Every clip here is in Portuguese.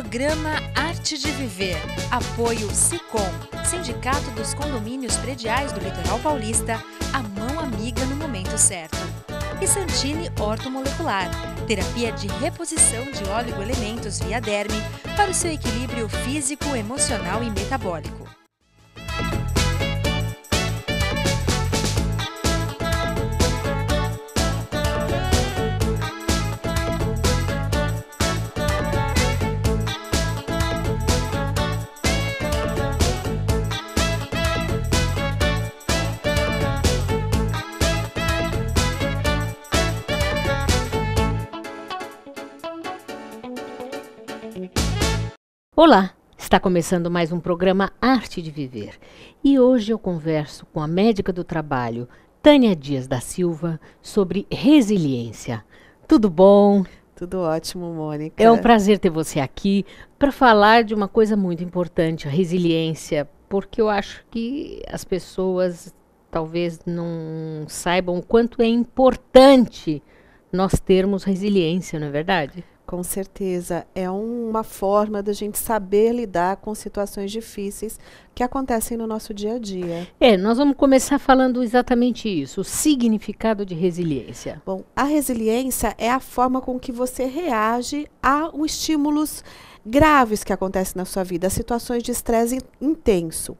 Programa Arte de Viver. Apoio SICOM, Sindicato dos Condomínios Prediais do Litoral Paulista, a mão amiga no momento certo. E Santini Ortomolecular, terapia de reposição de óleo elementos via derme para o seu equilíbrio físico, emocional e metabólico. Olá, está começando mais um programa Arte de Viver e hoje eu converso com a médica do trabalho, Tânia Dias da Silva, sobre resiliência. Tudo bom? Tudo ótimo, Mônica. É um prazer ter você aqui para falar de uma coisa muito importante, a resiliência, porque eu acho que as pessoas talvez não saibam o quanto é importante nós termos resiliência, não é verdade? Com certeza. É uma forma da gente saber lidar com situações difíceis que acontecem no nosso dia a dia. É, nós vamos começar falando exatamente isso, o significado de resiliência. Bom, a resiliência é a forma com que você reage a estímulos graves que acontecem na sua vida, a situações de estresse intenso.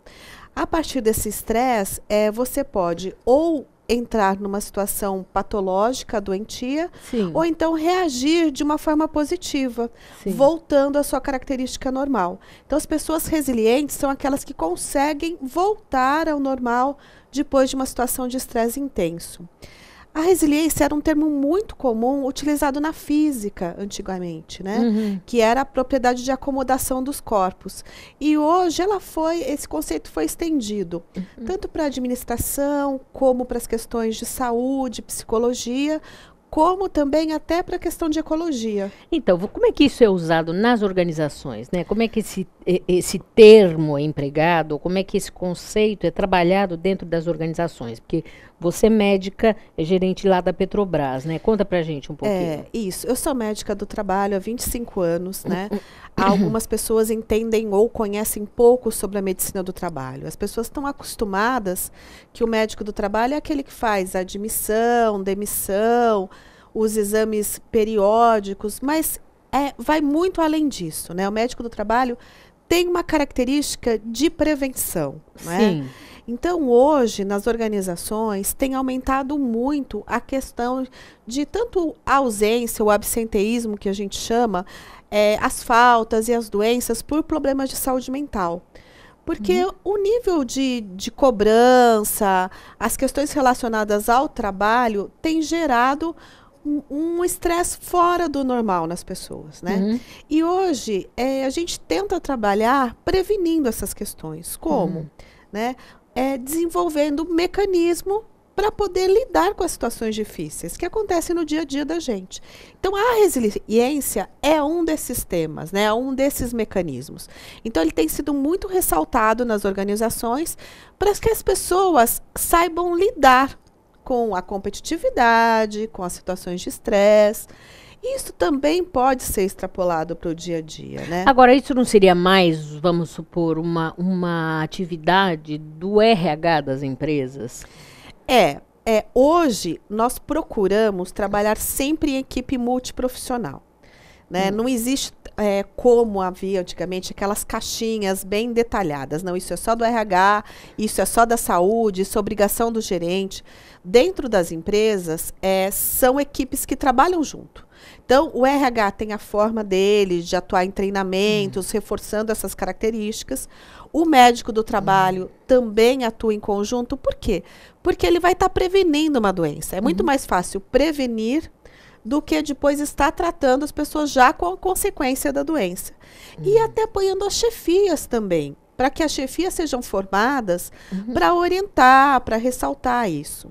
A partir desse estresse, é, você pode ou entrar numa situação patológica, doentia, Sim. ou então reagir de uma forma positiva, Sim. voltando à sua característica normal. Então, as pessoas resilientes são aquelas que conseguem voltar ao normal depois de uma situação de estresse intenso. A resiliência era um termo muito comum utilizado na física antigamente, né? Uhum. Que era a propriedade de acomodação dos corpos. E hoje ela foi, esse conceito foi estendido uhum. tanto para a administração como para as questões de saúde, psicologia, como também até para a questão de ecologia. Então, como é que isso é usado nas organizações, né? Como é que esse esse termo é empregado, como é que esse conceito é trabalhado dentro das organizações? Porque você é médica, é gerente lá da Petrobras, né? Conta pra gente um pouquinho. É, isso. Eu sou médica do trabalho há 25 anos, né? Uhum. Algumas pessoas entendem ou conhecem pouco sobre a medicina do trabalho. As pessoas estão acostumadas que o médico do trabalho é aquele que faz admissão, demissão, os exames periódicos, mas é, vai muito além disso, né? O médico do trabalho tem uma característica de prevenção. Né? Sim. Então, hoje, nas organizações, tem aumentado muito a questão de tanto a ausência, o absenteísmo que a gente chama, é, as faltas e as doenças por problemas de saúde mental. Porque uhum. o nível de, de cobrança, as questões relacionadas ao trabalho, tem gerado um estresse fora do normal nas pessoas, né? Uhum. E hoje é, a gente tenta trabalhar prevenindo essas questões, como, uhum. né? É, desenvolvendo um mecanismo para poder lidar com as situações difíceis que acontecem no dia a dia da gente. Então, a resiliência é um desses temas, né? é um desses mecanismos. Então, ele tem sido muito ressaltado nas organizações para que as pessoas saibam lidar com a competitividade, com as situações de estresse. Isso também pode ser extrapolado para o dia a dia, né? Agora, isso não seria mais, vamos supor, uma, uma atividade do RH das empresas? É, é, hoje nós procuramos trabalhar sempre em equipe multiprofissional. Né? Hum. Não existe é, como havia antigamente aquelas caixinhas bem detalhadas. Não, isso é só do RH, isso é só da saúde, isso é obrigação do gerente. Dentro das empresas, é, são equipes que trabalham junto. Então, o RH tem a forma dele de atuar em treinamentos, hum. reforçando essas características. O médico do trabalho hum. também atua em conjunto. Por quê? Porque ele vai estar tá prevenindo uma doença. É muito hum. mais fácil prevenir do que depois estar tratando as pessoas já com a consequência da doença. Uhum. E até apoiando as chefias também, para que as chefias sejam formadas uhum. para orientar, para ressaltar isso.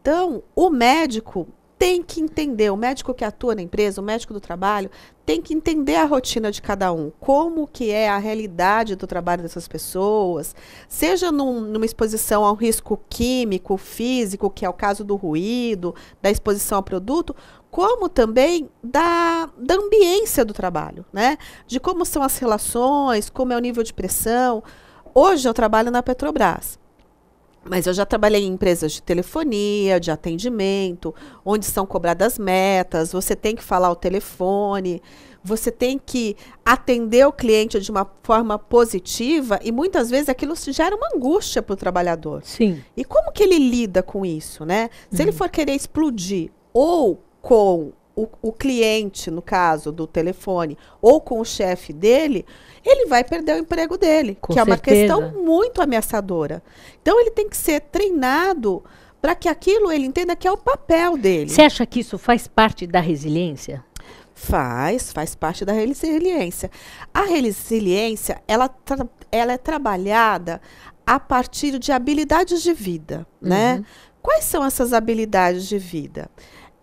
Então, o médico tem que entender, o médico que atua na empresa, o médico do trabalho, tem que entender a rotina de cada um, como que é a realidade do trabalho dessas pessoas, seja num, numa exposição ao risco químico, físico, que é o caso do ruído, da exposição ao produto, como também da, da ambiência do trabalho, né? De como são as relações, como é o nível de pressão. Hoje eu trabalho na Petrobras. Mas eu já trabalhei em empresas de telefonia, de atendimento, onde são cobradas metas, você tem que falar o telefone, você tem que atender o cliente de uma forma positiva e muitas vezes aquilo gera uma angústia para o trabalhador. Sim. E como que ele lida com isso, né? Se uhum. ele for querer explodir ou com o, o, cliente, no caso do telefone, ou com o chefe dele, ele vai perder o emprego dele, com que certeza. é uma questão muito ameaçadora. Então ele tem que ser treinado para que aquilo ele entenda que é o papel dele. Você acha que isso faz parte da resiliência? Faz, faz parte da resiliência. A resiliência, ela, ela é trabalhada a partir de habilidades de vida, né? uhum. né? Quais são essas habilidades de vida?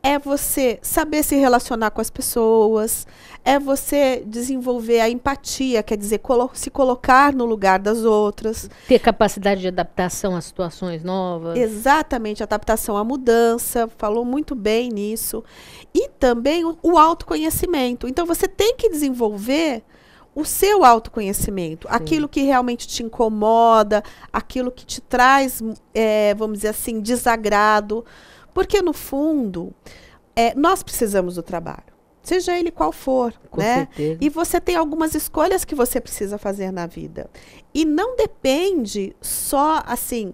é você saber se relacionar com as pessoas, é você desenvolver a empatia, quer dizer, colo se colocar no lugar das outras. Ter capacidade de adaptação a situações novas. Exatamente, adaptação à mudança, falou muito bem nisso. E também o, o autoconhecimento. Então você tem que desenvolver o seu autoconhecimento, Sim. aquilo que realmente te incomoda, aquilo que te traz, é, vamos dizer assim, desagrado porque, no fundo, é, nós precisamos do trabalho. Seja ele qual for, Com né? Certeza. E você tem algumas escolhas que você precisa fazer na vida. E não depende só, assim,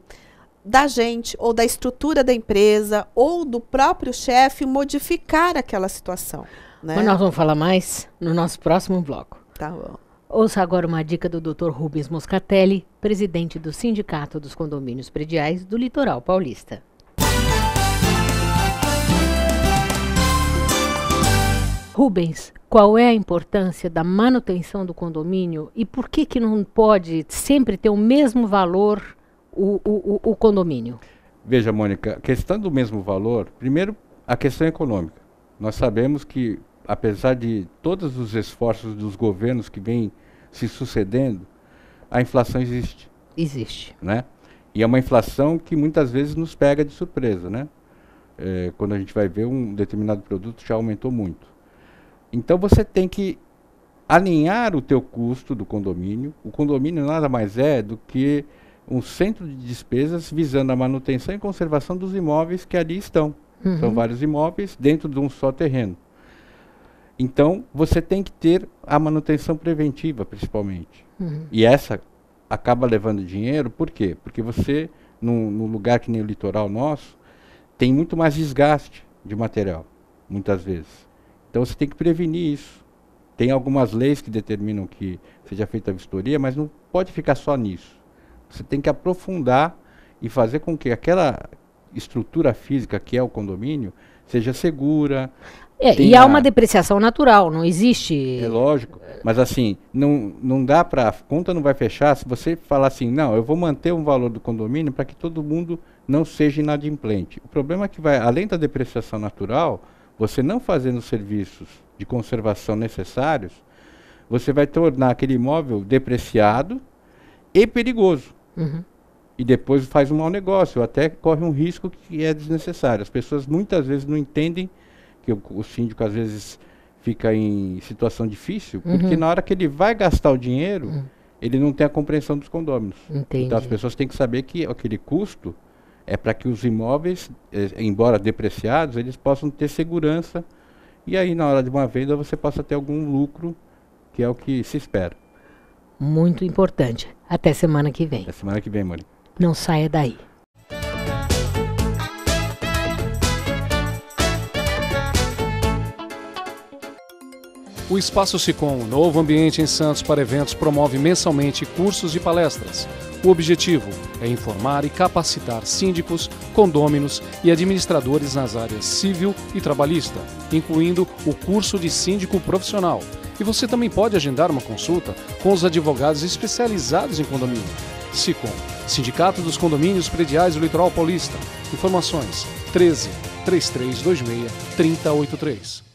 da gente ou da estrutura da empresa ou do próprio chefe modificar aquela situação. Né? Mas nós vamos falar mais no nosso próximo bloco. Tá bom. Ouça agora uma dica do Dr. Rubens Moscatelli, presidente do Sindicato dos Condomínios Prediais do Litoral Paulista. Rubens, qual é a importância da manutenção do condomínio e por que, que não pode sempre ter o mesmo valor o, o, o condomínio? Veja, Mônica, a questão do mesmo valor, primeiro, a questão é econômica. Nós sabemos que, apesar de todos os esforços dos governos que vêm se sucedendo, a inflação existe. Existe. Né? E é uma inflação que muitas vezes nos pega de surpresa, né? É, quando a gente vai ver um determinado produto já aumentou muito. Então você tem que alinhar o teu custo do condomínio. O condomínio nada mais é do que um centro de despesas visando a manutenção e conservação dos imóveis que ali estão. Uhum. São vários imóveis dentro de um só terreno. Então, você tem que ter a manutenção preventiva, principalmente. Uhum. E essa acaba levando dinheiro, por quê? Porque você, num, num lugar que nem o litoral nosso, tem muito mais desgaste de material, muitas vezes. Então você tem que prevenir isso. Tem algumas leis que determinam que seja feita a vistoria, mas não pode ficar só nisso. Você tem que aprofundar e fazer com que aquela estrutura física que é o condomínio seja segura. É, tenha... E há uma depreciação natural, não existe. É lógico, mas assim, não, não dá para. A conta não vai fechar se você falar assim, não, eu vou manter um valor do condomínio para que todo mundo não seja inadimplente. O problema é que vai, além da depreciação natural, você não fazendo os serviços de conservação necessários, você vai tornar aquele imóvel depreciado e perigoso. Uhum. E depois faz um mau negócio, até corre um risco que é desnecessário. As pessoas muitas vezes não entendem que o, o síndico às vezes fica em situação difícil, uhum. porque na hora que ele vai gastar o dinheiro, uhum. ele não tem a compreensão dos condôminos. Entendi. Então as pessoas têm que saber que aquele custo é para que os imóveis, eh, embora depreciados, eles possam ter segurança e aí na hora de uma venda você possa ter algum lucro, que é o que se espera. Muito importante. Até semana que vem. Até semana que vem, Mônica. Não saia daí. O Espaço Sicom, novo ambiente em Santos para eventos, promove mensalmente cursos e palestras o objetivo é informar e capacitar síndicos, condôminos e administradores nas áreas civil e trabalhista, incluindo o curso de síndico profissional. E você também pode agendar uma consulta com os advogados especializados em condomínio. SICOM, Sindicato dos Condomínios Prediais do Litoral Paulista. Informações 13 3326 3083.